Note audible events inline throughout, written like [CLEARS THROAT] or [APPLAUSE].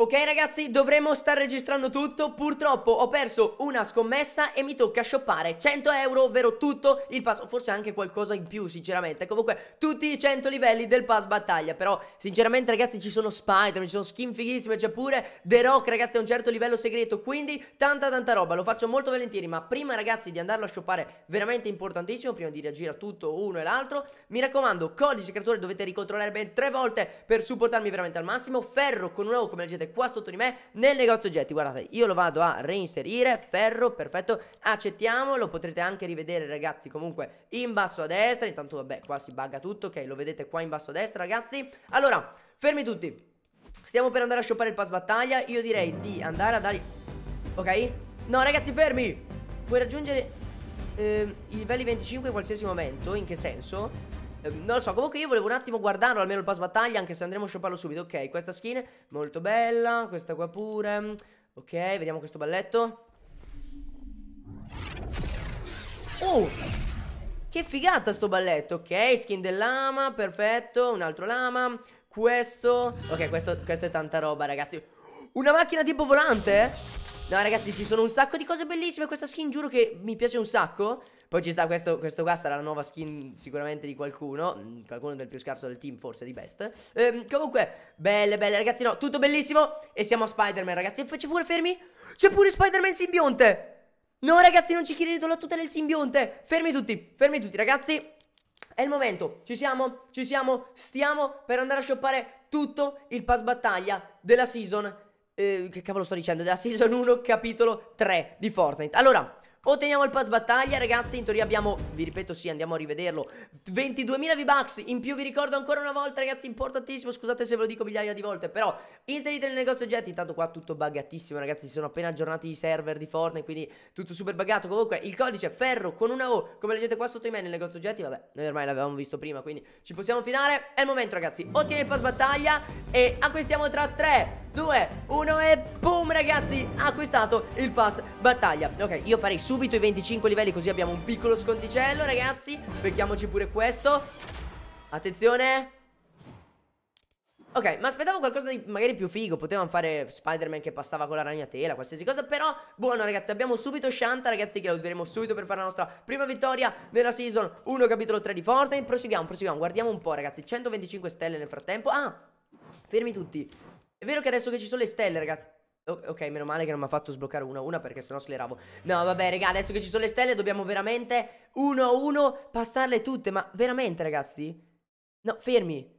Ok ragazzi, dovremmo star registrando tutto, purtroppo ho perso una scommessa e mi tocca shoppare 100 euro, ovvero tutto il pass, forse anche qualcosa in più sinceramente, comunque tutti i 100 livelli del pass battaglia, però sinceramente ragazzi ci sono Spider, ci sono skin fighissime, c'è pure The Rock ragazzi a un certo livello segreto, quindi tanta tanta roba, lo faccio molto volentieri, ma prima ragazzi di andarlo a shoppare veramente importantissimo, prima di reagire a tutto uno e l'altro, mi raccomando codice creatore dovete ricontrollare ben tre volte per supportarmi veramente al massimo, ferro con un uovo come leggete qua sotto di me nel negozio oggetti guardate io lo vado a reinserire ferro perfetto accettiamo lo potrete anche rivedere ragazzi comunque in basso a destra intanto vabbè qua si bugga tutto ok lo vedete qua in basso a destra ragazzi allora fermi tutti stiamo per andare a shoppare il pass battaglia io direi di andare a dargli ok no ragazzi fermi puoi raggiungere eh, i livelli 25 in qualsiasi momento in che senso Ehm, non lo so, comunque io volevo un attimo guardarlo almeno il pass battaglia, anche se andremo a shopparlo subito. Ok, questa skin molto bella, questa qua pure. Ok, vediamo questo balletto. Oh! Che figata sto balletto, ok, skin del lama, perfetto, un altro lama, questo, ok, questo, questo è tanta roba ragazzi Una macchina tipo volante? Eh. No ragazzi ci sono un sacco di cose bellissime Questa skin giuro che mi piace un sacco Poi ci sta questo, questo qua sarà la nuova skin sicuramente di qualcuno mm, Qualcuno del più scarso del team forse di best ehm, Comunque belle belle ragazzi no tutto bellissimo E siamo a Spider-Man ragazzi C'è pure fermi C'è pure Spider-Man simbionte No ragazzi non ci chiedete la tuta del simbionte Fermi tutti fermi tutti ragazzi è il momento, ci siamo, ci siamo, stiamo per andare a shoppare tutto il pass battaglia della season eh, che cavolo sto dicendo? Della season 1, capitolo 3 di Fortnite. Allora, Otteniamo il pass battaglia ragazzi In teoria abbiamo, vi ripeto sì andiamo a rivederlo 22.000 V-Bucks In più vi ricordo ancora una volta ragazzi importantissimo Scusate se ve lo dico migliaia di volte Però inserite nel negozio oggetti intanto qua tutto buggatissimo ragazzi si Sono appena aggiornati i server di Fortnite Quindi tutto super buggato Comunque il codice è ferro con una O Come leggete qua sotto i me nel negozio oggetti Vabbè noi ormai l'avevamo visto prima Quindi ci possiamo fidare È il momento ragazzi Ottieni il pass battaglia E acquistiamo tra 3, 2, 1 e boom ragazzi Acquistato il pass battaglia Ok io farei subito i 25 livelli così abbiamo un piccolo sconticello ragazzi Becchiamoci pure questo Attenzione Ok, ma aspettavo qualcosa di magari più figo Potevamo fare Spider-Man che passava con la ragnatela Qualsiasi cosa, però buono ragazzi Abbiamo subito Shanta ragazzi che la useremo subito Per fare la nostra prima vittoria nella season 1 capitolo 3 di Fortnite Proseguiamo, proseguiamo, guardiamo un po' ragazzi 125 stelle nel frattempo Ah, fermi tutti È vero che adesso che ci sono le stelle ragazzi Ok, meno male che non mi ha fatto sbloccare 1 una perché sennò sleravo. No, vabbè, raga, adesso che ci sono le stelle dobbiamo veramente uno a uno passarle tutte. Ma veramente, ragazzi? No, fermi.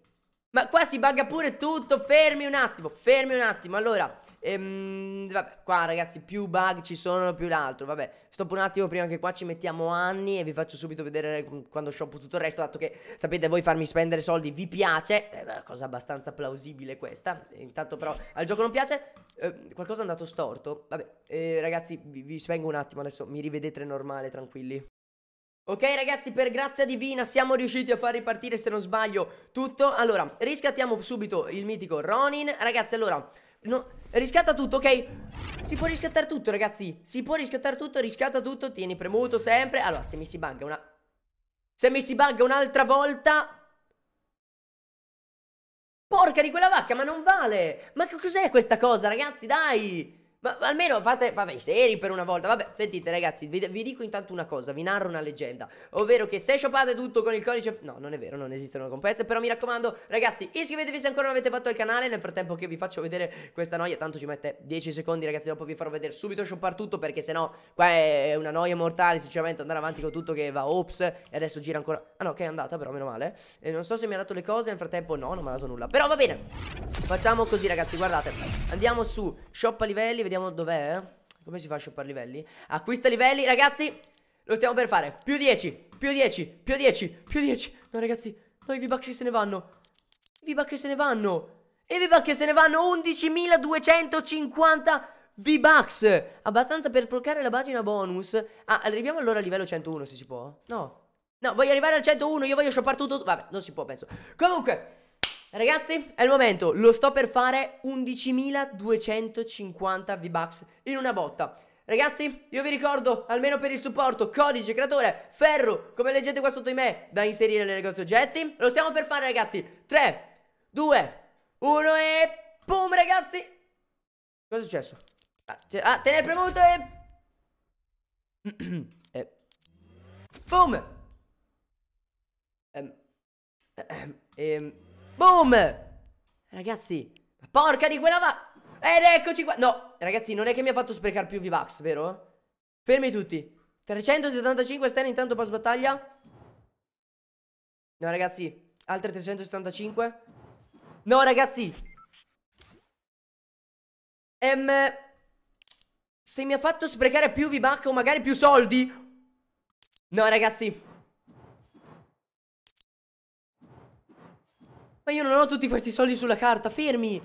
Ma qua si bugga pure tutto. Fermi un attimo, fermi un attimo. Allora, Ehm, vabbè, qua ragazzi, più bug ci sono, più l'altro. Vabbè, stop un attimo prima che qua ci mettiamo anni e vi faccio subito vedere mm, quando shoppo tutto il resto. Dato che sapete voi farmi spendere soldi vi piace, eh, è una cosa abbastanza plausibile questa. Intanto, però, al gioco non piace. Eh, qualcosa è andato storto. Vabbè, eh, ragazzi, vi, vi spengo un attimo adesso. Mi rivedete normale, tranquilli. Ok ragazzi, per grazia divina siamo riusciti a far ripartire, se non sbaglio, tutto. Allora, riscattiamo subito il mitico Ronin. Ragazzi, allora, No, riscatta tutto, ok? Si può riscattare tutto, ragazzi. Si può riscattare tutto, riscatta tutto. Tieni premuto sempre. Allora, se mi si bugga una... Se mi si bugga un'altra volta... Porca di quella vacca, ma non vale! Ma cos'è questa cosa, ragazzi? Dai! Ma, ma almeno fate, fate, i seri per una volta. Vabbè, sentite ragazzi, vi, vi, dico intanto una cosa, vi narro una leggenda. Ovvero che se shoppate tutto con il codice... No, non è vero, non esistono compenze. Però mi raccomando, ragazzi, iscrivetevi se ancora non avete fatto il canale. Nel frattempo che vi faccio vedere questa noia, tanto ci mette 10 secondi ragazzi. Dopo vi farò vedere subito shoppare tutto perché sennò qua è una noia mortale. Sinceramente andare avanti con tutto che va ops. E adesso gira ancora... Ah no, che è andata però, meno male. E non so se mi ha dato le cose, nel frattempo no, non mi ha dato nulla. Però va bene. Facciamo così ragazzi, guardate. Andiamo su shop a livelli vediamo dov'è. Eh? Come si fa a shoppare livelli? Acquista livelli, ragazzi. Lo stiamo per fare. Più 10, più 10, più 10, più 10. No, ragazzi, no, i V-Bucks se ne vanno. I V-Bucks se ne vanno. E i V-Bucks se ne vanno 11.250 V-Bucks. Abbastanza per bloccare la pagina bonus. Ah, arriviamo allora al livello 101 se si può. No. No, voglio arrivare al 101, io voglio shoppare tutto. Vabbè, non si può, penso. Comunque, Ragazzi, è il momento, lo sto per fare 11.250 V-Bucks in una botta. Ragazzi, io vi ricordo, almeno per il supporto, codice creatore, ferro, come leggete qua sotto di me, da inserire nel negozio oggetti. Lo stiamo per fare, ragazzi. 3, 2, 1 e... Boom, ragazzi! Cosa è successo? Ah, tenere ah, premuto e... [CLEARS THROAT] Eh. Boom! Ehm... ehm. ehm Boom! Ragazzi, porca di quella va... Ed eccoci qua. No, ragazzi, non è che mi ha fatto sprecare più V-Bucks, vero? Fermi tutti. 375 stelle intanto pass battaglia. No, ragazzi, altre 375. No, ragazzi. Ehm... Se mi ha fatto sprecare più V-Bucks o magari più soldi... No, ragazzi, Ma io non ho tutti questi soldi sulla carta, fermi!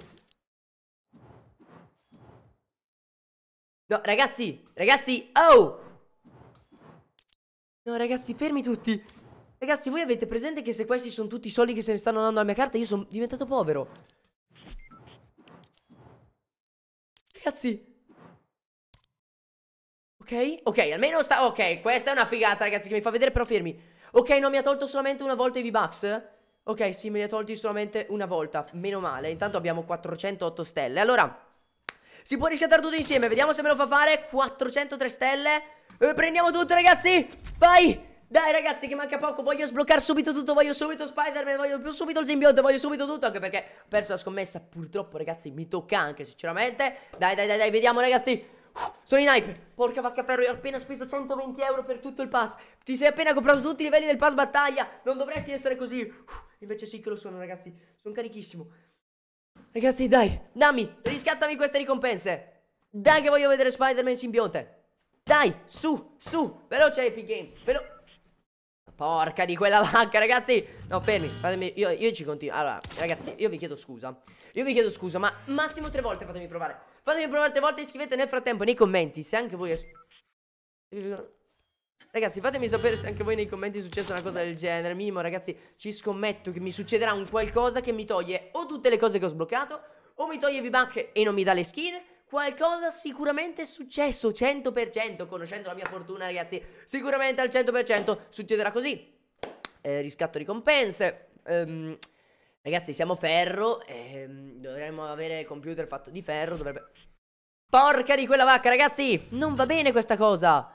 No, ragazzi, ragazzi, oh! No, ragazzi, fermi tutti! Ragazzi, voi avete presente che se questi sono tutti i soldi che se ne stanno andando alla mia carta, io sono diventato povero. Ragazzi. Ok, ok, almeno sta... Ok, questa è una figata, ragazzi, che mi fa vedere, però fermi. Ok, no, mi ha tolto solamente una volta i V-Bucks. Ok, sì, me li ha tolti solamente una volta. Meno male. Intanto abbiamo 408 stelle. Allora, si può riscattare tutto insieme. Vediamo se me lo fa fare. 403 stelle. E eh, prendiamo tutto, ragazzi. Vai. Dai ragazzi che manca poco, voglio sbloccare subito tutto, voglio subito Spider-Man, voglio più subito il simbionte, voglio subito tutto Anche perché ho perso la scommessa, purtroppo ragazzi mi tocca anche sinceramente Dai dai dai dai, vediamo ragazzi sono in hype. Porca vacca ferro, io ho appena speso 120 euro per tutto il pass. Ti sei appena comprato tutti i livelli del pass battaglia. Non dovresti essere così. Invece sì che lo sono, ragazzi. Sono carichissimo. Ragazzi, dai, dammi, riscattami queste ricompense. Dai che voglio vedere Spider-Man simbionte. Dai, su, su, veloce Epic Games. Velo Porca di quella vacca, ragazzi. No, fermi, fatemi, io, io ci continuo. Allora, ragazzi, io vi chiedo scusa. Io vi chiedo scusa, ma massimo tre volte fatemi provare. Fatemi provare altre volte e scrivete nel frattempo nei commenti se anche voi... Ragazzi fatemi sapere se anche voi nei commenti è successa una cosa del genere Minimo ragazzi ci scommetto che mi succederà un qualcosa che mi toglie o tutte le cose che ho sbloccato O mi toglie V-Buck e non mi dà le skin Qualcosa sicuramente è successo 100% conoscendo la mia fortuna ragazzi Sicuramente al 100% succederà così eh, Riscatto ricompense ehm, Ragazzi, siamo ferro. Ehm, dovremmo avere il computer fatto di ferro. Dovrebbe... Porca di quella vacca, ragazzi! Non va bene questa cosa!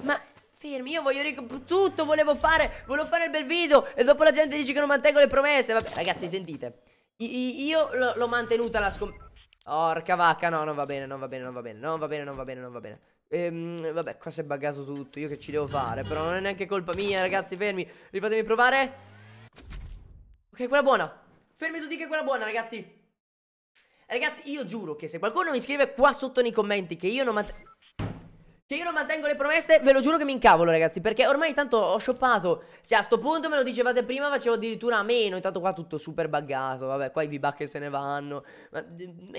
Ma... Fermi, io voglio tutto, volevo fare, volevo fare il bel video e dopo la gente dice che non mantengo le promesse. Vabbè, ragazzi, sentite. I io l'ho mantenuta la scom... Porca vacca, no, non va bene, non va bene, non va bene, non va bene, non va bene, non va bene. Ehm, vabbè, qua si è buggato tutto, io che ci devo fare, però non è neanche colpa mia, ragazzi, fermi. Rifatemi provare. Ok, quella buona. Fermi tutti che quella buona, ragazzi. Ragazzi, io giuro che se qualcuno mi scrive qua sotto nei commenti che io non mantengo... Che io non mantengo le promesse, ve lo giuro che mi incavolo ragazzi, perché ormai tanto ho shoppato. Cioè a sto punto me lo dicevate prima, facevo addirittura a meno, intanto qua tutto super buggato, vabbè, qua i V-Buck se ne vanno. Ma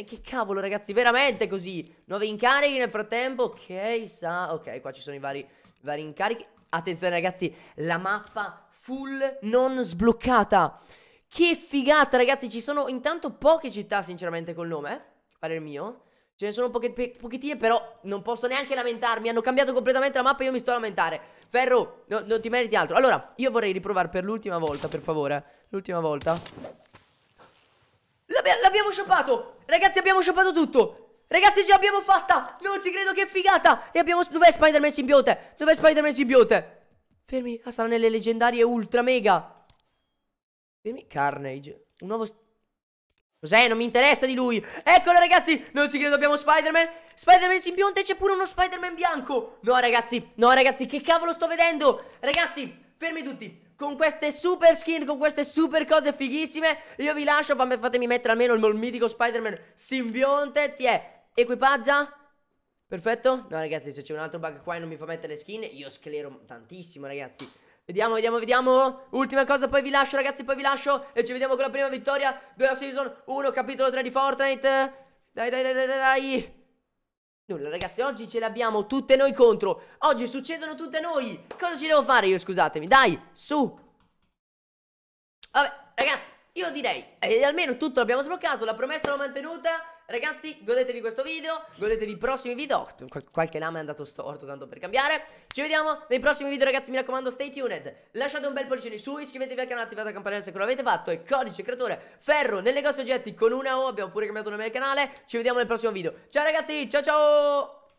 che cavolo ragazzi, veramente così? Nuovi incarichi nel frattempo, ok, sa, ok, qua ci sono i vari, i vari incarichi. Attenzione ragazzi, la mappa full non sbloccata. Che figata, ragazzi, ci sono intanto poche città, sinceramente, col nome, eh? parere mio. Ce ne sono poche, pe, pochettine, però non posso neanche lamentarmi. Hanno cambiato completamente la mappa e io mi sto a lamentare. Ferro, no, non ti meriti altro. Allora, io vorrei riprovare per l'ultima volta, per favore. L'ultima volta. L'abbiamo shoppato! Ragazzi, abbiamo shoppato tutto! Ragazzi ce l'abbiamo fatta Non ci credo che figata E abbiamo Dov'è Spider-Man simbiote? Dov'è Spider-Man simbiote? Fermi Ah sarà nelle leggendarie ultra mega Dimmi Carnage. Un nuovo... Cos'è? Non mi interessa di lui. Eccolo ragazzi, non ci credo, abbiamo Spider-Man. Spider-Man simbionte, c'è pure uno Spider-Man bianco. No ragazzi, no ragazzi, che cavolo sto vedendo? Ragazzi, fermi tutti con queste super skin, con queste super cose fighissime. Io vi lascio, fatemi mettere almeno il, mitico Spider-Man simbionte. Ti è equipaggia. Perfetto. No, ragazzi, se c'è un altro bug qua e non mi fa mettere le skin, io sclero tantissimo, ragazzi. Vediamo, vediamo, vediamo. Ultima cosa, poi vi lascio, ragazzi, poi vi lascio. E ci vediamo con la prima vittoria della season 1, capitolo 3 di Fortnite. Dai, dai, dai, dai, dai. Nulla ragazzi, oggi ce l'abbiamo tutte noi contro. Oggi succedono tutte noi. Cosa ci devo fare io, scusatemi? Dai, su. Vabbè, ragazzi. Io direi, eh, almeno tutto l'abbiamo sbloccato, la promessa l'ho mantenuta. Ragazzi, godetevi questo video, godetevi i prossimi video. Oh, qual qualche lama è andato storto, tanto per cambiare. Ci vediamo nei prossimi video, ragazzi. Mi raccomando, stay tuned. Lasciate un bel pollicino su, iscrivetevi al canale, attivate la campanella se non l'avete fatto. E codice creatore ferro nel negozio oggetti con una O. Abbiamo pure cambiato nome del canale. Ci vediamo nel prossimo video. Ciao, ragazzi, ciao ciao.